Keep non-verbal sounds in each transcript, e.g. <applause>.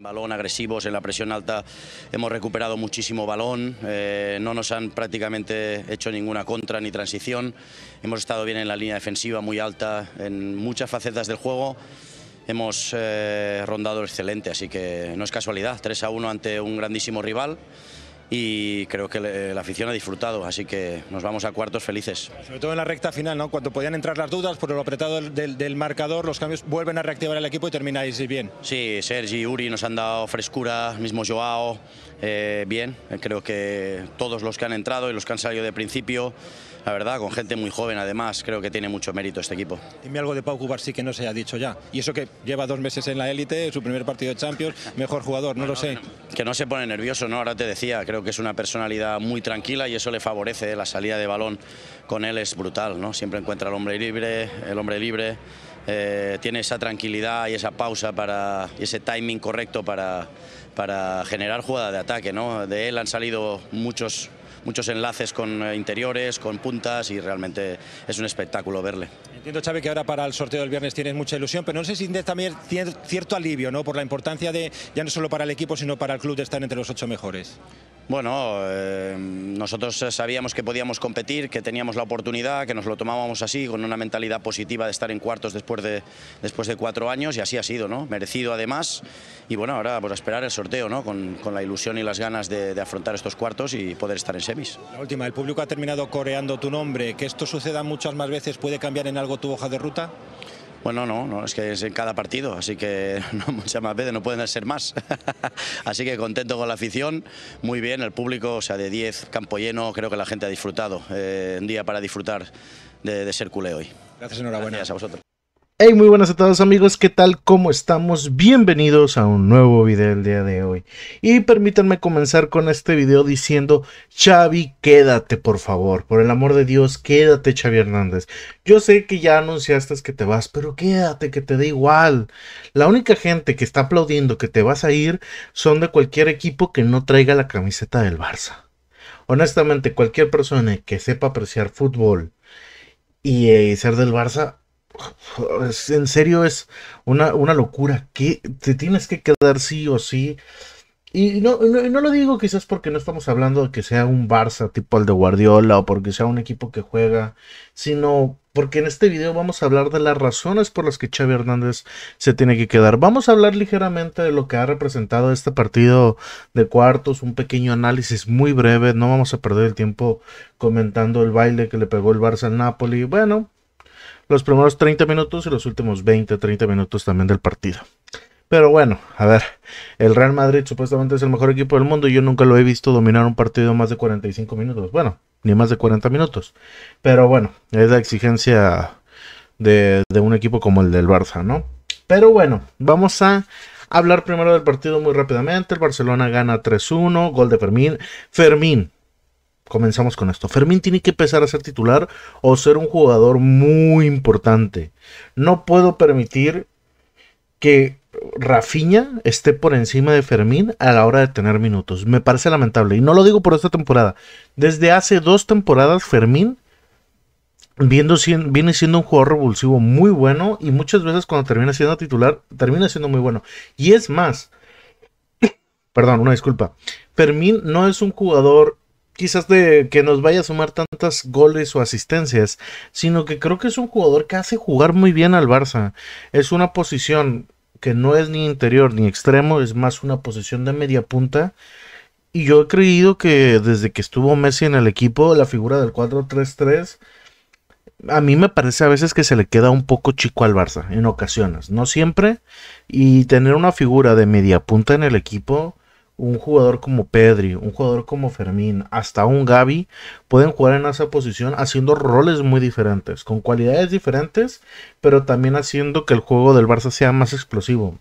Balón agresivos en la presión alta, hemos recuperado muchísimo balón, eh, no nos han prácticamente hecho ninguna contra ni transición, hemos estado bien en la línea defensiva muy alta, en muchas facetas del juego, hemos eh, rondado excelente, así que no es casualidad, 3 a 1 ante un grandísimo rival y creo que la afición ha disfrutado, así que nos vamos a cuartos felices. Sobre todo en la recta final, ¿no? cuando podían entrar las dudas por lo apretado del, marcador, los cambios vuelven a reactivar el equipo y termináis bien. Sí, Sergi y Uri nos han dado frescura, mismo Joao, eh, bien, creo que todos los que han entrado y los que han salido de principio la verdad, con gente muy joven además, creo que tiene mucho mérito este equipo. Dime algo de Pau sí que no se haya dicho ya, y eso que lleva dos meses en la élite, su primer partido de Champions, mejor jugador, no, lo sé. Que no se pone nervioso, ¿no? Ahora te decía, creo que es una personalidad muy tranquila y eso le favorece, la salida de balón con él es brutal, ¿no? Siempre encuentra al hombre libre, el hombre libre, eh, tiene esa tranquilidad y esa pausa para, y ese timing correcto para, para generar jugada de ataque, ¿no? De él han salido muchos muchos enlaces con eh, interiores, con puntas y realmente es un espectáculo verle. Entiendo, Chávez, que ahora para el sorteo del viernes tienes mucha ilusión, pero no sé si también cierto alivio, ¿no? Por la importancia de, ya no solo para el equipo, sino para el club de estar entre los ocho mejores. Bueno, eh, nosotros sabíamos que podíamos competir, que teníamos la oportunidad, que nos lo tomábamos así, con una mentalidad positiva de estar en cuartos después de, después de cuatro años, y así ha sido, ¿no? Merecido además, y bueno, ahora pues a esperar el sorteo, ¿no? Con, con la ilusión y las ganas de, de, afrontar estos cuartos y poder estar en semis. La última, el público ha terminado coreando tu nombre, que esto suceda muchas más veces puede cambiar en algo tu hoja de ruta? Bueno, no, no, es que es en cada partido, así que <laughs> muchas más veces, no pueden ser más. <laughs> así que contento con la afición, muy bien, el público, o sea, de 10, campo lleno, creo que la gente ha disfrutado. Eh, un día para disfrutar de, ser culé hoy. Gracias, enhorabuena. Gracias a vosotros. Hey, muy buenas a todos amigos, ¿qué tal? ¿Cómo estamos? Bienvenidos a un nuevo video el día de hoy. Y permítanme comenzar con este video diciendo, Xavi, quédate por favor, por el amor de Dios, quédate Xavi Hernández. Yo sé que ya anunciaste que te vas, pero quédate, que te da igual. La única gente que está aplaudiendo que te vas a ir son de cualquier equipo que no traiga la camiseta del Barça. Honestamente, cualquier persona que sepa apreciar fútbol y eh, ser del Barça en serio es una, una locura. Que te tienes que quedar sí o sí. Y no, no, no, lo digo quizás porque no estamos hablando de que sea un Barça tipo el de Guardiola o porque sea un equipo que juega, sino porque en este video vamos a hablar de las razones por las que Xavi Hernández se tiene que quedar. Vamos a hablar ligeramente de lo que ha representado este partido de cuartos, un pequeño análisis muy breve, no vamos a perder el tiempo comentando el baile que le pegó el Barça al Napoli. Bueno, los primeros 30 minutos y los últimos 20, 30 minutos también del partido. Pero bueno, a ver, el Real Madrid supuestamente es el mejor equipo del mundo y yo nunca lo he visto dominar un partido más de 45 minutos. Bueno, ni más de 40 minutos. Pero bueno, es la exigencia de, de un equipo como el del Barça, ¿no? Pero bueno, vamos a hablar primero del partido muy rápidamente. El Barcelona gana 3-1, gol de Fermín. Fermín, comenzamos con esto. Fermín tiene que empezar a ser titular o ser un jugador muy importante. No puedo permitir que Rafiña esté por encima de Fermín a la hora de tener minutos. Me parece lamentable. Y no lo digo por esta temporada. Desde hace dos temporadas, Fermín viene siendo un jugador revulsivo muy bueno. Y muchas veces cuando termina siendo titular, termina siendo muy bueno. Y es más. <coughs> Perdón, una disculpa. Fermín no es un jugador quizás de que nos vaya a sumar tantas goles o asistencias, sino que creo que es un jugador que hace jugar muy bien al Barça. Es una posición que no es ni interior ni extremo, es más una posición de media punta. Y yo he creído que desde que estuvo Messi en el equipo, la figura del 4-3-3, a mí me parece a veces que se le queda un poco chico al Barça, en ocasiones, no siempre. Y tener una figura de media punta en el equipo, un jugador como Pedri, un jugador como Fermín, hasta un Gaby, pueden jugar en esa posición haciendo roles muy diferentes, con cualidades diferentes, pero también haciendo que el juego del Barça sea más explosivo.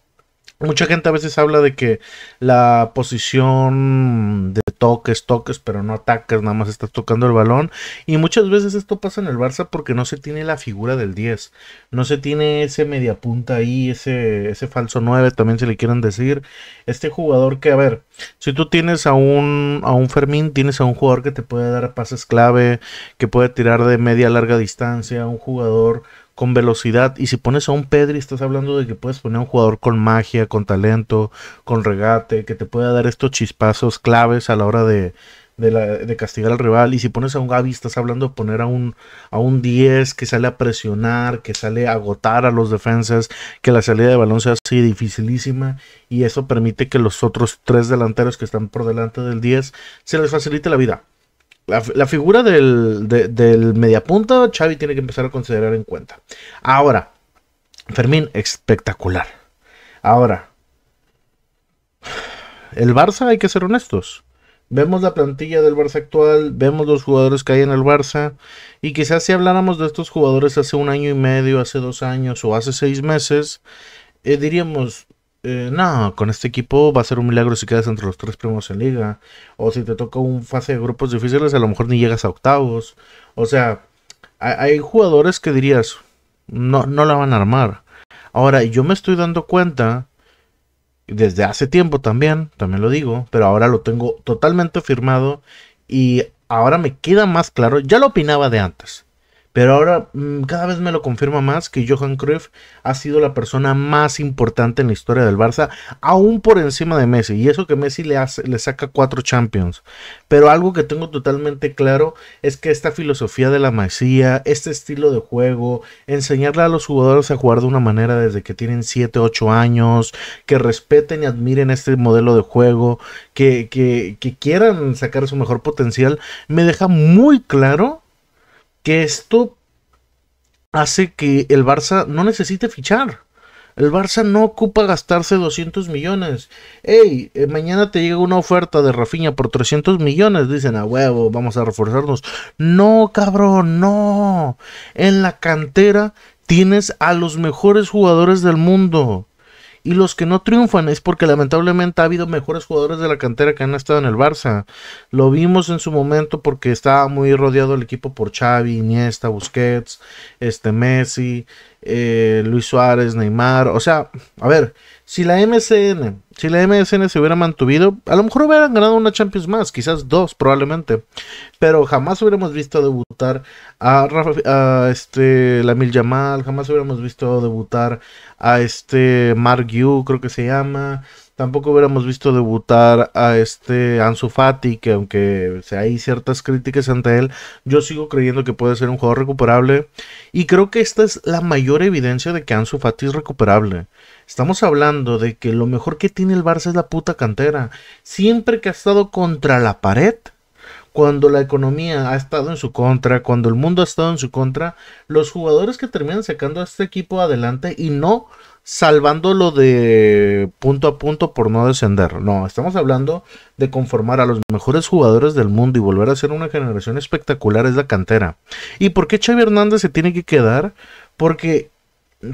Mucha gente a veces habla de que la posición de toques, toques, pero no atacas, nada más estás tocando el balón. Y muchas veces esto pasa en el Barça porque no se tiene la figura del 10. No se tiene ese mediapunta ahí, ese, ese falso 9, también se le quieren decir. Este jugador que, a ver, si tú tienes a un, a un Fermín, tienes a un jugador que te puede dar pases clave, que puede tirar de media larga distancia, un jugador con velocidad. Y si pones a un Pedri, estás hablando de que puedes poner a un jugador con magia, con talento, con regate, que te pueda dar estos chispazos claves a la hora de, de, castigar al rival. Y si pones a un Gabi estás hablando de poner a un, a un 10 que sale a presionar, que sale a agotar a los defensas, que la salida de balón sea así dificilísima. Y eso permite que los otros tres delanteros que están por delante del 10 se les facilite la vida. La, figura del, del mediapunta, Xavi tiene que empezar a considerar en cuenta. Ahora, Fermín, espectacular. Ahora, el Barça, hay que ser honestos. Vemos la plantilla del Barça actual, vemos los jugadores que hay en el Barça, y quizás si habláramos de estos jugadores hace un año y medio, hace dos años o hace seis meses, eh, diríamos, eh, no, con este equipo va a ser un milagro si quedas entre los tres primos en liga. O si te toca un fase de grupos difíciles, a lo mejor ni llegas a octavos. O sea, hay, jugadores que dirías, no, no la van a armar. Ahora, yo me estoy dando cuenta, desde hace tiempo también, también lo digo, pero ahora lo tengo totalmente firmado y ahora me queda más claro, ya lo opinaba de antes, pero ahora mm, cada vez me lo confirma más que Johan Cruyff ha sido la persona más importante en la historia del Barça, aún por encima de Messi. Y eso que Messi le, hace, le saca cuatro Champions. Pero algo que tengo totalmente claro es que esta filosofía de la masía, este estilo de juego, enseñarle a los jugadores a jugar de una manera desde que tienen 7, 8 años, que respeten y admiren este modelo de juego, que quieran sacar su mejor potencial, me deja muy claro que esto hace que el Barça no necesite fichar. El Barça no ocupa gastarse 200 millones. Ey, eh, mañana te llega una oferta de Rafinha por 300 millones. Dicen, a huevo, vamos a reforzarnos. No, cabrón, no. En la cantera tienes a los mejores jugadores del mundo. Y los que no triunfan es porque lamentablemente ha habido mejores jugadores de la cantera que han estado en el Barça. Lo vimos en su momento porque estaba muy rodeado el equipo por Xavi, Iniesta, Busquets, este Messi, eh, Luis Suárez, Neymar. O sea, a ver, si la MSN, si la MSN se hubiera mantuvido, a lo mejor hubieran ganado una Champions más, quizás dos probablemente. Pero jamás hubiéramos visto debutar a, a este Lamil Yamal, jamás hubiéramos visto debutar a este Mark Yu, creo que se llama. Tampoco hubiéramos visto debutar a este Ansu Fati, que aunque hay ciertas críticas ante él, yo sigo creyendo que puede ser un jugador recuperable. Y creo que esta es la mayor evidencia de que Ansu Fati es recuperable. Estamos hablando de que lo mejor que tiene el Barça es la puta cantera. Siempre que ha estado contra la pared, cuando la economía ha estado en su contra, cuando el mundo ha estado en su contra, los jugadores que terminan sacando a este equipo adelante y no salvándolo de punto a punto por no descender. No, estamos hablando de conformar a los mejores jugadores del mundo y volver a ser una generación espectacular es la cantera. ¿Y por qué Xavi Hernández se tiene que quedar? Porque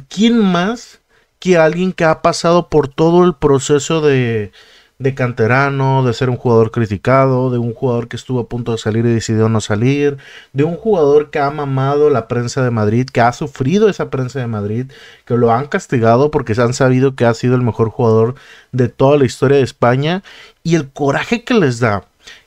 ¿quién más que alguien que ha pasado por todo el proceso de de canterano, de ser un jugador criticado, de un jugador que estuvo a punto de salir y decidió no salir, de un jugador que ha mamado la prensa de Madrid, que ha sufrido esa prensa de Madrid, que lo han castigado porque se han sabido que ha sido el mejor jugador de toda la historia de España y el coraje que les da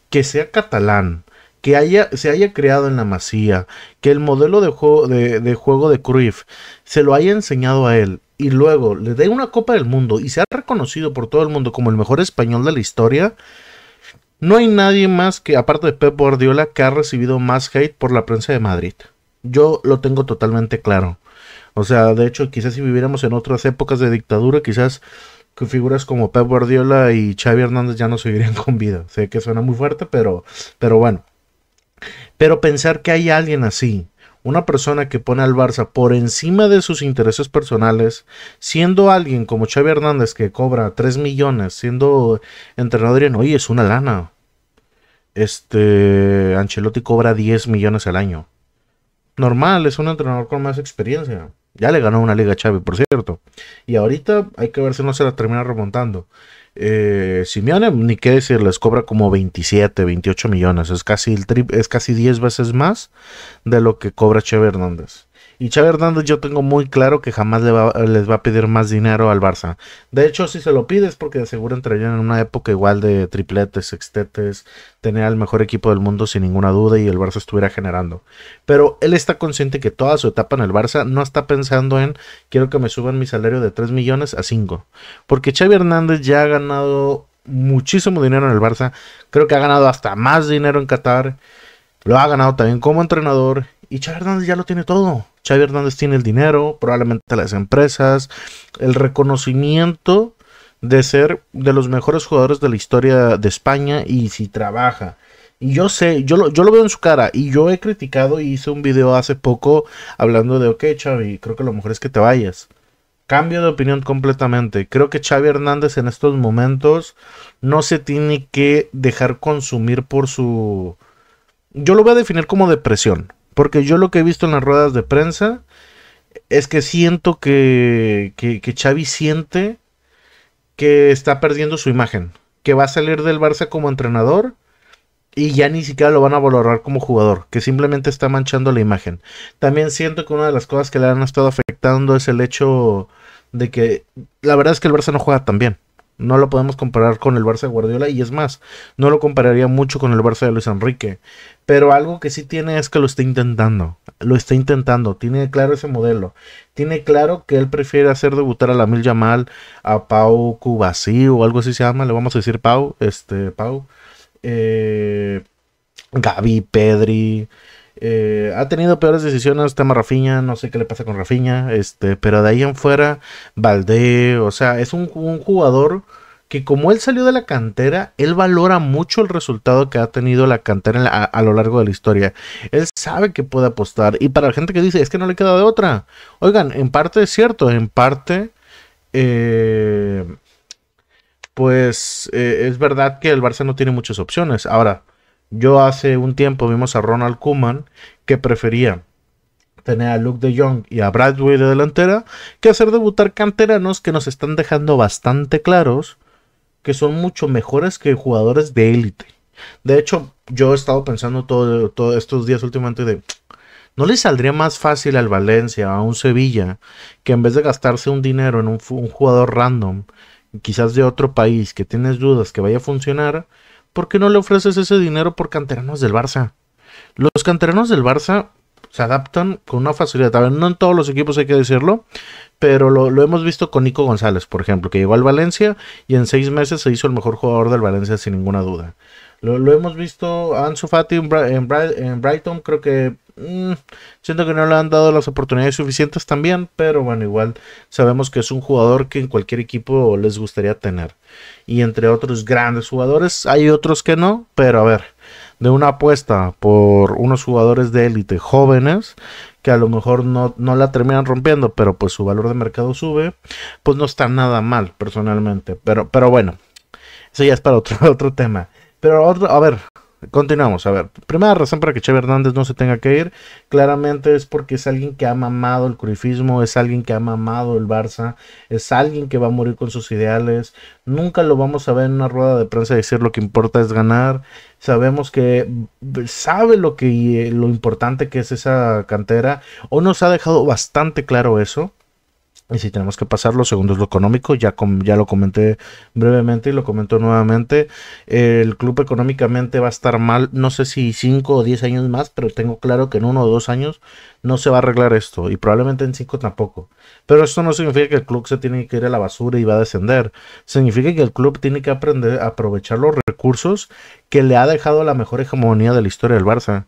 que sea catalán, que haya, se haya creado en la masía, que el modelo de juego de, de, juego de Cruyff se lo haya enseñado a él y luego le dé una Copa del Mundo y se ha reconocido por todo el mundo como el mejor español de la historia, no hay nadie más que, aparte de Pep Guardiola, que ha recibido más hate por la prensa de Madrid. Yo lo tengo totalmente claro. O sea, de hecho, quizás si viviéramos en otras épocas de dictadura, quizás figuras como Pep Guardiola y Xavi Hernández ya no seguirían con vida. Sé que suena muy fuerte, pero, pero bueno. Pero pensar que hay alguien así, una persona que pone al Barça por encima de sus intereses personales, siendo alguien como Xavi Hernández que cobra 3 millones, siendo entrenador y no, es una lana. Este Ancelotti cobra 10 millones al año. Normal, es un entrenador con más experiencia. Ya le ganó una liga a Xavi, por cierto. Y ahorita hay que ver si no se la termina remontando. Eh, Simeone, ni qué decir, les cobra como 27, 28 millones. Es casi, el trip, es casi 10 veces más de lo que cobra Cheve Hernández. Y Xavi Hernández yo tengo muy claro que jamás les va a pedir más dinero al Barça. De hecho, si se lo pides porque de seguro entrarían en una época igual de tripletes, sextetes, tener al mejor equipo del mundo sin ninguna duda y el Barça estuviera generando. Pero él está consciente que toda su etapa en el Barça no está pensando en quiero que me suban mi salario de 3 millones a 5. Porque Xavi Hernández ya ha ganado muchísimo dinero en el Barça. Creo que ha ganado hasta más dinero en Qatar. Lo ha ganado también como entrenador. Y Xavi Hernández ya lo tiene todo. Xavi Hernández tiene el dinero, probablemente las empresas, el reconocimiento de ser de los mejores jugadores de la historia de España y si trabaja. Y yo sé, yo lo, yo lo veo en su cara y yo he criticado y hice un video hace poco hablando de, ok Xavi, creo que lo mejor es que te vayas. Cambio de opinión completamente. Creo que Xavi Hernández en estos momentos no se tiene que dejar consumir por su... Yo lo voy a definir como depresión. Porque yo lo que he visto en las ruedas de prensa es que siento que, que, Xavi siente que está perdiendo su imagen, que va a salir del Barça como entrenador y ya ni siquiera lo van a valorar como jugador, que simplemente está manchando la imagen. También siento que una de las cosas que le han estado afectando es el hecho de que la verdad es que el Barça no juega tan bien. No lo podemos comparar con el Barça de Guardiola y es más, no lo compararía mucho con el Barça de Luis Enrique. Pero algo que sí tiene es que lo está intentando. Lo está intentando. Tiene claro ese modelo. Tiene claro que él prefiere hacer debutar a la Mil Yamal, a Pau Cubasí o algo así se llama. Le vamos a decir Pau. Este, Pau. Eh, Gaby, Pedri. Eh, ha tenido peores decisiones, tema Rafiña, no sé qué le pasa con Rafiña, este, pero de ahí en fuera, Valdé, o sea, es un, jugador que como él salió de la cantera, él valora mucho el resultado que ha tenido la cantera a, lo largo de la historia. Él sabe que puede apostar. Y para la gente que dice, es que no le queda de otra. Oigan, en parte es cierto, en parte, eh, pues eh, es verdad que el Barça no tiene muchas opciones. Ahora, yo hace un tiempo vimos a Ronald Koeman que prefería tener a Luke de Jong y a Bradway de delantera que hacer debutar canteranos que nos están dejando bastante claros que son mucho mejores que jugadores de élite. De hecho, yo he estado pensando todos estos días últimamente de... ¿No le saldría más fácil al Valencia, a un Sevilla, que en vez de gastarse un dinero en un jugador random, quizás de otro país, que tienes dudas que vaya a funcionar, ¿por qué no le ofreces ese dinero por canteranos del Barça? Los canteranos del Barça se adaptan con una facilidad. no en todos los equipos hay que decirlo, pero lo, hemos visto con Nico González, por ejemplo, que llegó al Valencia y en seis meses se hizo el mejor jugador del Valencia sin ninguna duda. Lo, hemos visto a Ansu Fati en Brighton, creo que Mm, siento que no le han dado las oportunidades suficientes también, pero bueno, igual sabemos que es un jugador que en cualquier equipo les gustaría tener. Y entre otros grandes jugadores, hay otros que no, pero a ver, de una apuesta por unos jugadores de élite jóvenes que a lo mejor no, no, la terminan rompiendo, pero pues su valor de mercado sube, pues no está nada mal personalmente. Pero, pero bueno, eso ya es para otro, <laughs> otro tema. Pero a ver, Continuamos, a ver. Primera razón para que Che Hernández no se tenga que ir, claramente es porque es alguien que ha mamado el curifismo, es alguien que ha mamado el Barça, es alguien que va a morir con sus ideales. Nunca lo vamos a ver en una rueda de prensa decir lo que importa es ganar. Sabemos que sabe lo que eh, lo importante que es esa cantera o nos ha dejado bastante claro eso. Y si tenemos que pasarlo, segundo es lo económico, ya, ya lo comenté brevemente y lo comento nuevamente. El club económicamente va a estar mal, no sé si 5 o 10 años más, pero tengo claro que en uno o dos años no se va a arreglar esto y probablemente en 5 tampoco. Pero esto no significa que el club se tiene que ir a la basura y va a descender. Significa que el club tiene que aprender a aprovechar los recursos que le ha dejado la mejor hegemonía de la historia del Barça.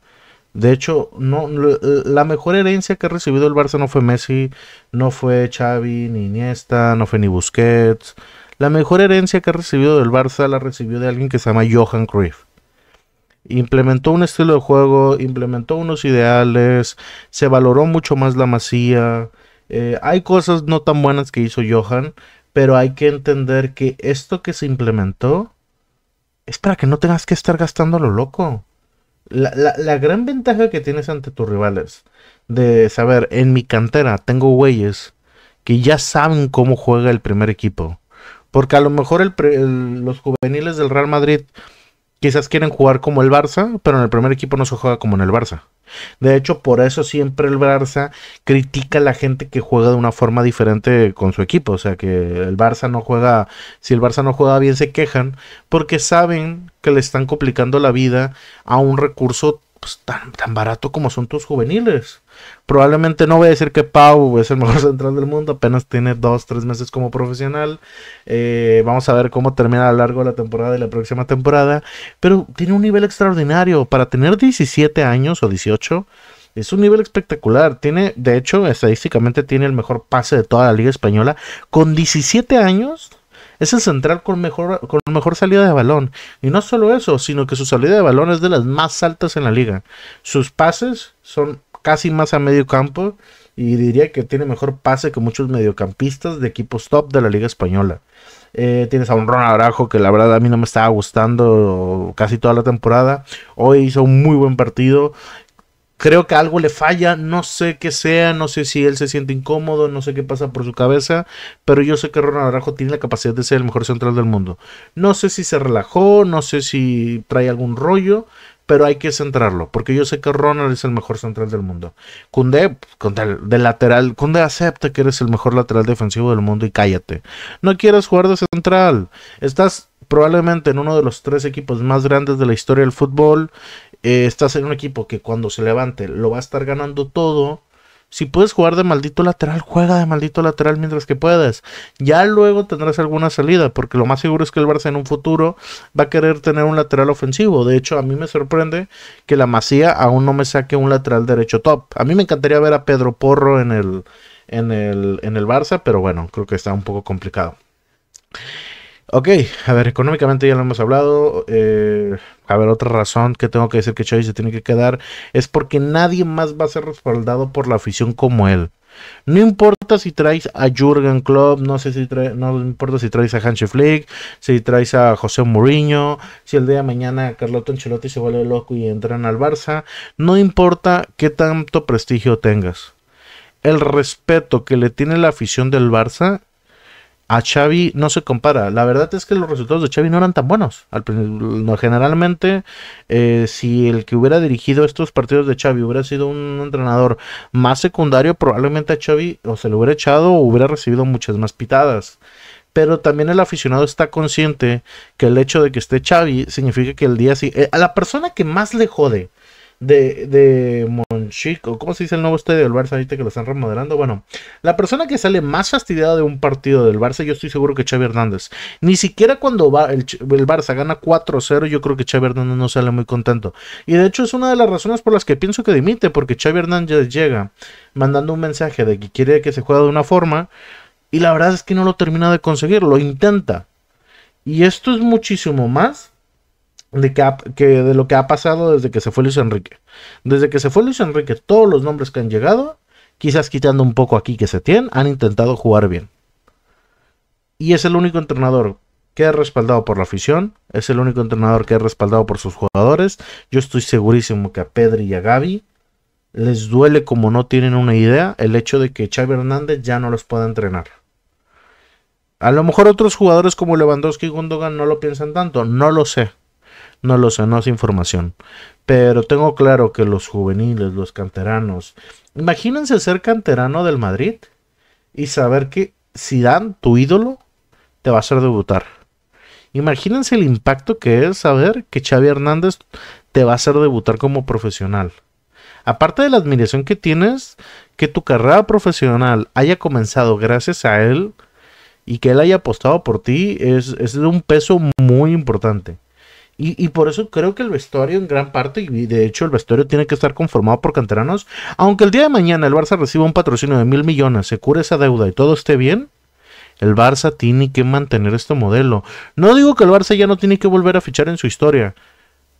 De hecho, no, eh, la mejor herencia que ha recibido el Barça no fue Messi, no fue Xavi, ni Iniesta, no fue ni Busquets. La mejor herencia que ha recibido el Barça la recibió de alguien que se llama Johan Cruyff. Implementó un estilo de juego, implementó unos ideales, se valoró mucho más la masía. Eh, hay cosas no tan buenas que hizo Johan, pero hay que entender que esto que se implementó es para que no tengas que estar gastando lo loco. La, gran ventaja que tienes ante tus rivales de saber, en mi cantera tengo güeyes que ya saben cómo juega el primer equipo. Porque a lo mejor los juveniles del Real Madrid quizás quieren jugar como el Barça, pero en el primer equipo no se juega como en el Barça. De hecho, por eso siempre el Barça critica a la gente que juega de una forma diferente con su equipo. O sea, que el Barça no juega, si el Barça no juega bien se quejan porque saben que le están complicando la vida a un recurso pues, tan barato como son tus juveniles. Probablemente no voy a decir que Pau es el <laughs> mejor central del mundo, apenas tiene 2-3 meses como profesional. Eh, vamos a ver cómo termina a lo largo de la temporada y la próxima temporada. Pero tiene un nivel extraordinario. Para tener 17 años o 18, es un nivel espectacular. Tiene, de hecho, estadísticamente tiene el mejor pase de toda la Liga Española. Con 17 años, es el central con mejor, con mejor salida de balón. Y no solo eso, sino que su salida de balón es de las más altas en la liga. Sus pases son casi más a medio campo y diría que tiene mejor pase que muchos mediocampistas de equipos top de la Liga Española. Eh, tienes a un Ron Araujo que la verdad a mí no me estaba gustando casi toda la temporada. Hoy hizo un muy buen partido. Creo que algo le falla, no sé qué sea, no sé si él se siente incómodo, no sé qué pasa por su cabeza, pero yo sé que Ronald Araujo tiene la capacidad de ser el mejor central del mundo. No sé si se relajó, no sé si trae algún rollo, pero hay que centrarlo, porque yo sé que Ronald es el mejor central del mundo. Kunde, de lateral, acepta que eres el mejor lateral defensivo del mundo y cállate. No quieres jugar de central. Estás probablemente en uno de los tres equipos más grandes de la historia del fútbol. Eh, estás en un equipo que cuando se levante lo va a estar ganando todo si puedes jugar de maldito lateral, juega de maldito lateral mientras que puedas. Ya luego tendrás alguna salida, porque lo más seguro es que el Barça en un futuro va a querer tener un lateral ofensivo. De hecho, a mí me sorprende que la Masía aún no me saque un lateral derecho top. A mí me encantaría ver a Pedro Porro en el, en el, en el Barça, pero bueno, creo que está un poco complicado. Ok, a ver, económicamente ya lo hemos hablado. Eh, a ver, otra razón que tengo que decir que Choi se tiene que quedar es porque nadie más va a ser respaldado por la afición como él. No importa si traes a Jurgen Klopp, no sé si importa si traes a Hansi Flick, si traes a José Mourinho, si el día de mañana Carlotto Ancelotti se vuelve loco y entran al Barça, no importa qué tanto prestigio tengas. El respeto que le tiene la afición del Barça a Xavi no se compara. La verdad es que los resultados de Xavi no eran tan buenos. generalmente, eh, si el que hubiera dirigido estos partidos de Xavi hubiera sido un entrenador más secundario, probablemente a Xavi o se lo hubiera echado o hubiera recibido muchas más pitadas. Pero también el aficionado está consciente que el hecho de que esté Xavi significa que el día sí. Eh, a la persona que más le jode de, de Monchico. ¿Cómo se dice el nuevo estadio del Barça ahorita que lo están remodelando? Bueno, la persona que sale más fastidiada de un partido del Barça, yo estoy seguro que Xavi Hernández. Ni siquiera cuando va el, el, Barça gana 4-0, yo creo que Xavi Hernández no sale muy contento. Y de hecho es una de las razones por las que pienso que dimite, porque Xavi Hernández llega mandando un mensaje de que quiere que se juegue de una forma. Y la verdad es que no lo termina de conseguir, lo intenta. Y esto es muchísimo más de de lo que ha pasado desde que se fue Luis Enrique. Desde que se fue Luis Enrique, todos los nombres que han llegado, quizás quitando un poco aquí que se tienen, han intentado jugar bien. Y es el único entrenador que ha respaldado por la afición, es el único entrenador que ha respaldado por sus jugadores. Yo estoy segurísimo que a Pedri y a Gaby les duele como no tienen una idea el hecho de que Xavi Hernández ya no los pueda entrenar. A lo mejor otros jugadores como Lewandowski y Gundogan no lo piensan tanto, no lo sé no lo sé, no es información. Pero tengo claro que los juveniles, los canteranos, imagínense ser canterano del Madrid y saber que Zidane, tu ídolo, te va a hacer debutar. Imagínense el impacto que es saber que Xavi Hernández te va a hacer debutar como profesional. Aparte de la admiración que tienes, que tu carrera profesional haya comenzado gracias a él y que él haya apostado por ti es, es de un peso muy importante. Y, por eso creo que el vestuario en gran parte, y de hecho el vestuario tiene que estar conformado por canteranos, aunque el día de mañana el Barça reciba un patrocinio de mil millones, se cure esa deuda y todo esté bien, el Barça tiene que mantener este modelo. No digo que el Barça ya no tiene que volver a fichar en su historia,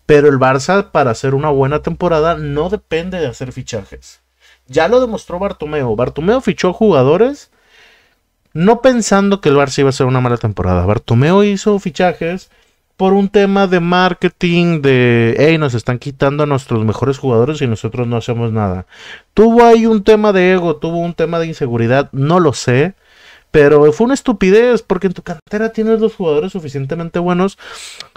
pero el Barça para hacer una buena temporada no depende de hacer fichajes. Ya lo demostró Bartomeo. Bartomeo fichó jugadores no pensando que el Barça iba a ser una mala temporada. Bartomeo hizo fichajes por un tema de marketing, de, hey, nos están quitando a nuestros mejores jugadores y nosotros no hacemos nada. Tuvo ahí un tema de ego, tuvo un tema de inseguridad, no lo sé. Pero fue una estupidez, porque en tu cantera tienes dos jugadores suficientemente buenos,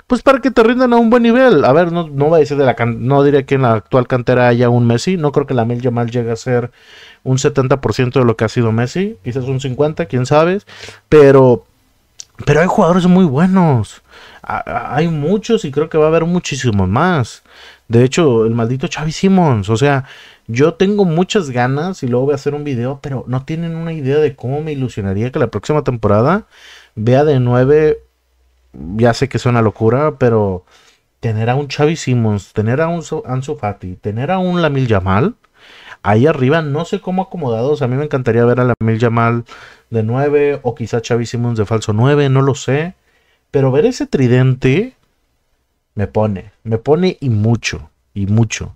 pues para que te rindan a un buen nivel. A ver, no, no a decir de la no diré que en la actual cantera haya un Messi, no creo que la Mel Jamal llegue a ser un 70% de lo que ha sido Messi, quizás un 50, quién sabe, pero pero hay jugadores muy buenos. hay muchos y creo que va a haber muchísimos más. De hecho, el maldito Chavi Simmons. O sea, yo tengo muchas ganas y luego voy a hacer un video, pero no tienen una idea de cómo me ilusionaría que la próxima temporada vea de nueve, Ya sé que suena locura, pero tener a un Chavi Simmons, tener a un Ansu Fati, tener a un Lamil Yamal. Ahí arriba, no sé cómo acomodados. A mí me encantaría ver a Lamil Yamal de 9 o quizá Xavi de falso 9, no lo sé. Pero ver ese tridente me pone, me pone y mucho, y mucho.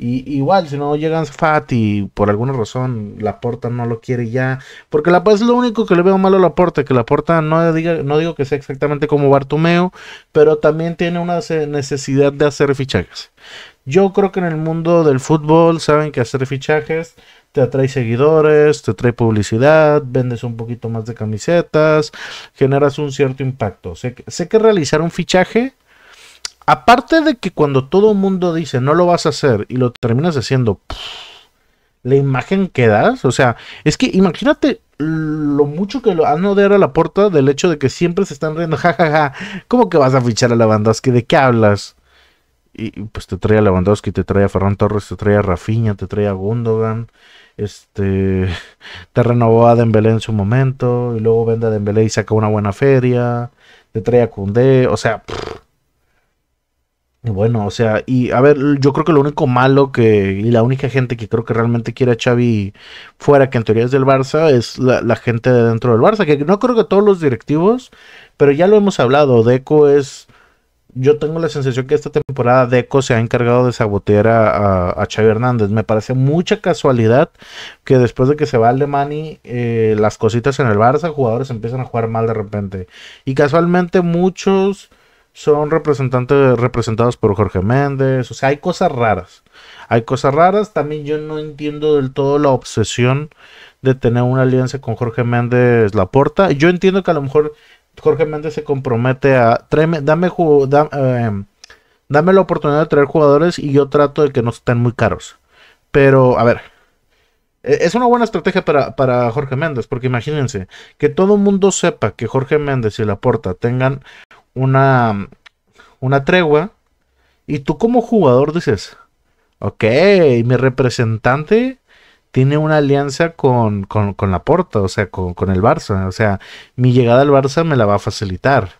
Y, igual, si no llegan Fat y por alguna razón la porta no lo quiere ya. Porque la es lo único que le veo malo a la porta, que la porta no diga, no digo que sea exactamente como Bartumeo pero también tiene una necesidad de hacer fichajes. Yo creo que en el mundo del fútbol saben que hacer fichajes te atrae seguidores, te atrae publicidad, vendes un poquito más de camisetas, generas un cierto impacto. Sé que, sé que realizar un fichaje, aparte de que cuando todo el mundo dice no lo vas a hacer y lo terminas haciendo, la imagen que das, o sea, es que imagínate lo mucho que lo han odiado a la puerta del hecho de que siempre se están riendo, jajaja, ja, ja. ¿cómo que vas a fichar a la banda? ¿Es que ¿De qué hablas? y, pues te trae a Lewandowski, te trae a Ferran Torres, te trae a Rafinha, te trae a Gundogan, este, <laughs> te renovó a Dembélé en su momento, y luego vende a Dembélé y saca una buena feria, te trae a Koundé, o sea... Bueno, o sea, y a ver, yo creo que lo único malo que, y la única gente que creo que realmente quiere a Xavi fuera, que en teoría es del Barça, es la, la gente de dentro del Barça, que no creo que todos los directivos, pero ya lo hemos hablado, Deco es yo tengo la sensación que esta temporada Deco se ha encargado de sabotear a, a, Xavi Hernández. Me parece mucha casualidad que después de que se va al de Mani, eh, las cositas en el Barça, jugadores empiezan a jugar mal de repente. Y casualmente muchos son representantes, representados por Jorge Méndez. O sea, hay cosas raras. Hay cosas raras. También yo no entiendo del todo la obsesión de tener una alianza con Jorge Méndez Laporta. Yo entiendo que a lo mejor Jorge Méndez se compromete a dame, em, dame la oportunidad de traer jugadores y yo trato de que no estén muy caros. Pero, a ver, e-, es una buena estrategia para, para Jorge Méndez, porque imagínense que todo el mundo sepa que Jorge Méndez y Laporta tengan una, una tregua y tú como jugador dices, ok, mi representante tiene una alianza con, con, la Porta, o sea, con, el Barça. O sea, mi llegada al Barça me la va a facilitar.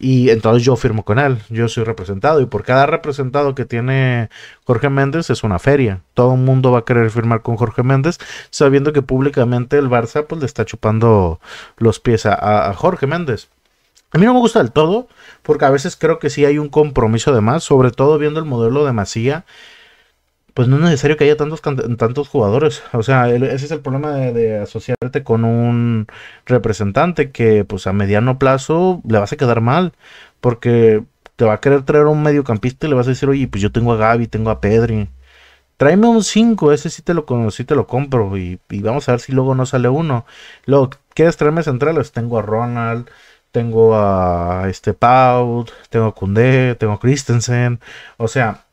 Y entonces yo firmo con él, yo soy representado. Y por cada representado que tiene Jorge Méndez es una feria. Todo el mundo va a querer firmar con Jorge Méndez, sabiendo que públicamente el Barça pues, le está chupando los pies a, Jorge Méndez. A mí no me gusta del todo, porque a veces creo que sí hay un compromiso de más, sobre todo viendo el modelo de Masía pues no es necesario que haya tantos, tantos jugadores. O sea, ese es el problema de, asociarte con un representante que pues a mediano plazo le vas a quedar mal. Porque te va a querer traer un mediocampista y le vas a decir, oye, pues yo tengo a Gaby, tengo a Pedri. Tráeme un 5, ese sí te lo, sí te lo compro y, vamos a ver si luego no sale uno. Luego, ¿quieres traerme centrales? Tengo a Ronald, tengo a este Pau tengo a Kunde tengo a Christensen. O sea,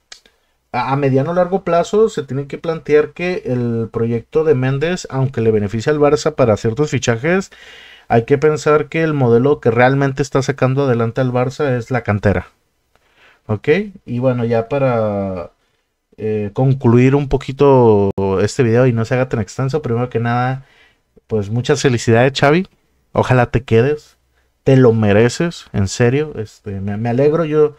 a, mediano o largo plazo se tiene que plantear que el proyecto de Méndez, aunque le beneficia al Barça para ciertos fichajes, hay que pensar que el modelo que realmente está sacando adelante al Barça es la cantera. ¿Ok? Y bueno, ya para eh, concluir un poquito este video y no se haga tan extenso, primero que nada, pues muchas felicidades Xavi. Ojalá te quedes. Te lo mereces, en serio. Este, me alegro yo.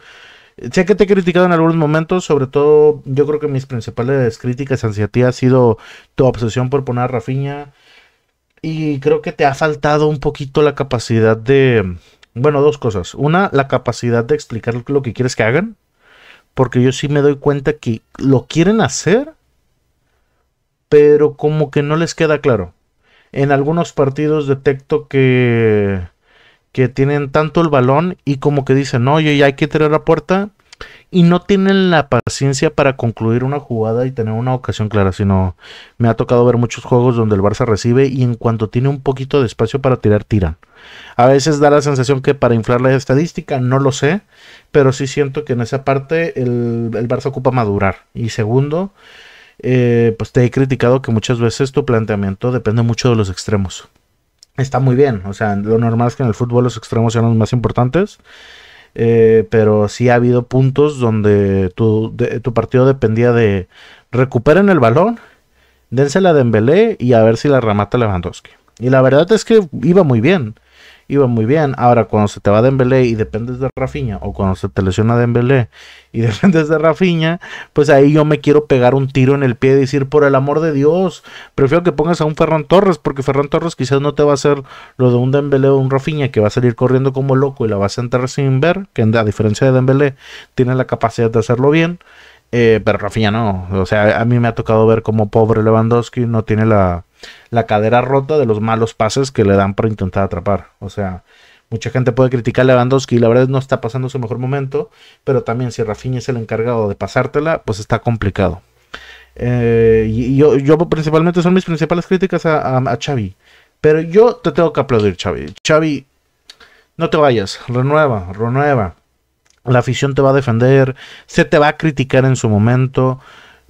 Sé que te he criticado en algunos momentos, sobre todo yo creo que mis principales críticas hacia ti ha sido tu obsesión por poner a Rafiña y creo que te ha faltado un poquito la capacidad de, bueno, dos cosas. Una, la capacidad de explicar lo que quieres que hagan, porque yo sí me doy cuenta que lo quieren hacer, pero como que no les queda claro. En algunos partidos detecto que que tienen tanto el balón y como que dicen, no, yo ya hay que tirar la puerta y no tienen la paciencia para concluir una jugada y tener una ocasión clara, sino me ha tocado ver muchos juegos donde el Barça recibe y en cuanto tiene un poquito de espacio para tirar, tiran. A veces da la sensación que para inflar la estadística, no lo sé, pero sí siento que en esa parte el, el Barça ocupa madurar. Y segundo, eh, pues te he criticado que muchas veces tu planteamiento depende mucho de los extremos está muy bien. O sea, lo normal es que en el fútbol los extremos sean los más importantes. Eh, pero sí ha habido puntos donde tu, tu partido dependía de recuperen el balón, dénsela de Dembélé y a ver si la remata Lewandowski. Y la verdad es que iba muy bien iba muy bien. Ahora, cuando se te va Dembélé y dependes de Rafinha, o cuando se te lesiona Dembélé y <laughs> dependes de Rafinha, pues ahí yo me quiero pegar un tiro en el pie y decir, por el amor de Dios, prefiero que pongas a un Ferran Torres, porque Ferran Torres quizás no te va a hacer lo de un Dembélé o un Rafinha, que va a salir corriendo como loco y la vas a entrar sin ver, que a diferencia de Dembélé, tiene la capacidad de hacerlo bien. Eh, pero Rafinha no, o sea, a mí me ha tocado ver como pobre Lewandowski no tiene la, la cadera rota de los malos pases que le dan para intentar atrapar. O sea, mucha gente puede criticar a Lewandowski, la verdad no está pasando su mejor momento, pero también si Rafinha es el encargado de pasártela, pues está complicado. Eh, yo, yo, principalmente son mis principales críticas a, a, Xavi. Pero yo te tengo que aplaudir, Xavi. Xavi, no te vayas, renueva, renueva. La afición te va a defender, se te va a criticar en su momento.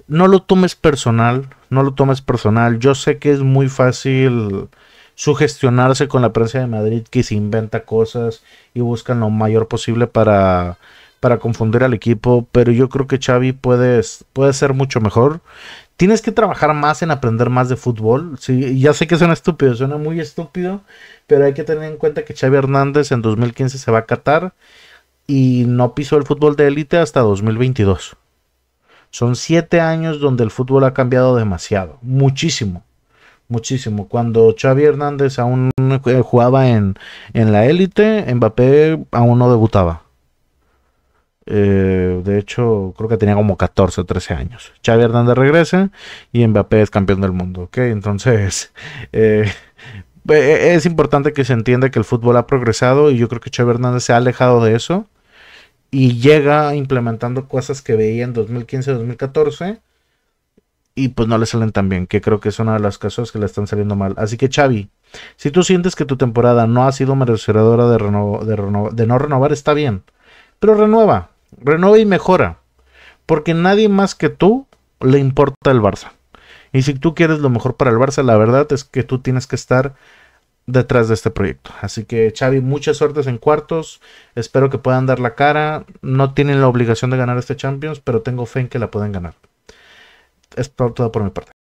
No lo tomes personal, no lo tomes personal. Yo sé que es muy fácil sugestionarse con la prensa de Madrid que se inventa cosas y buscan lo mayor posible para, para confundir al equipo, pero yo creo que Xavi puede, ser mucho mejor. Tienes que trabajar más en aprender más de fútbol. Sí, ya sé que suena estúpido, suena muy estúpido, pero hay que tener en cuenta que Xavi Hernández en 2015 se va a catar y no pisó el fútbol de élite hasta 2022. Son siete años donde el fútbol ha cambiado demasiado, muchísimo, muchísimo. Cuando Xavi Hernández aún jugaba en, la élite, Mbappé aún no debutaba. Eh, de hecho, creo que tenía como 14 o 13 años. Xavi Hernández regresa y Mbappé es campeón del mundo. Entonces, <laughs> eh, eh, es importante que se entienda que el fútbol ha progresado y yo creo que Xavi Hernández se ha alejado de eso y llega implementando cosas que veía en 2015-2014 y pues no le salen tan bien, que creo que es una de las cosas que le están saliendo mal. Así que Xavi, si tú sientes que tu temporada no ha sido merecedora de, de no renovar, está bien, pero renueva, renueva y mejora, porque nadie más que tú le importa el Barça. Y si tú quieres lo mejor para el Barça, la verdad es que tú tienes que estar detrás de este proyecto. Así que Xavi, muchas suertes en cuartos. Espero que puedan dar la cara. No tienen la obligación de ganar este Champions, pero tengo fe en que la pueden ganar. Es todo por mi parte.